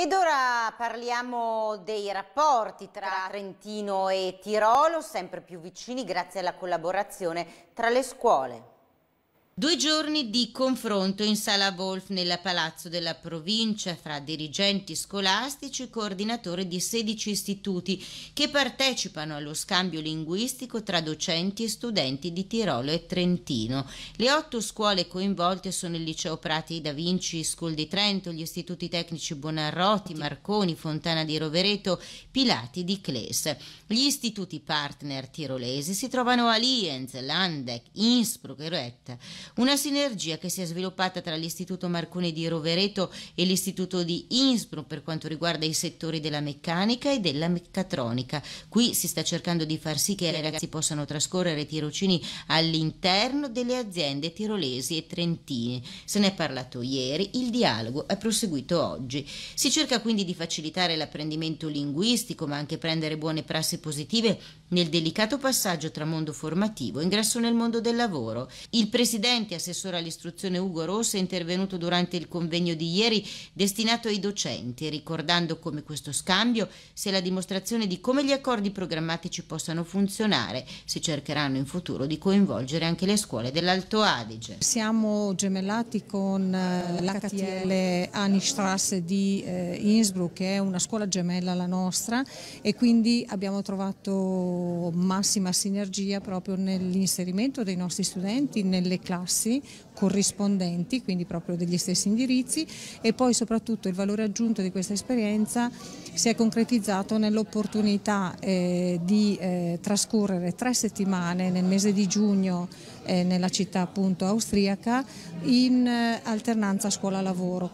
Ed ora parliamo dei rapporti tra Trentino e Tirolo, sempre più vicini grazie alla collaborazione tra le scuole. Due giorni di confronto in sala Wolf nella Palazzo della Provincia fra dirigenti scolastici e coordinatori di 16 istituti che partecipano allo scambio linguistico tra docenti e studenti di Tirolo e Trentino. Le otto scuole coinvolte sono il Liceo Prati da Vinci, School di Trento, gli istituti tecnici Buonarroti, Marconi, Fontana di Rovereto, Pilati di Cles. Gli istituti partner tirolesi si trovano a Lienz, Landeck, Innsbruck e Retta. Una sinergia che si è sviluppata tra l'Istituto Marconi di Rovereto e l'Istituto di Innsbruck per quanto riguarda i settori della meccanica e della meccatronica. Qui si sta cercando di far sì che i ragazzi possano trascorrere tirocini all'interno delle aziende tirolesi e trentine. Se ne è parlato ieri, il dialogo è proseguito oggi. Si cerca quindi di facilitare l'apprendimento linguistico, ma anche prendere buone prassi positive nel delicato passaggio tra mondo formativo e ingresso nel mondo del lavoro. Il presidente docenti, assessore all'istruzione Ugo Rossi, è intervenuto durante il convegno di ieri destinato ai docenti, ricordando come questo scambio sia la dimostrazione di come gli accordi programmatici possano funzionare Si cercheranno in futuro di coinvolgere anche le scuole dell'Alto Adige. Siamo gemellati con eh, l'HTL Anistrasse di eh, Innsbruck, che è una scuola gemella alla nostra e quindi abbiamo trovato massima sinergia proprio nell'inserimento dei nostri studenti nelle classi classi corrispondenti, quindi proprio degli stessi indirizzi e poi soprattutto il valore aggiunto di questa esperienza si è concretizzato nell'opportunità eh, di eh, trascorrere tre settimane nel mese di giugno eh, nella città appunto austriaca in eh, alternanza scuola-lavoro.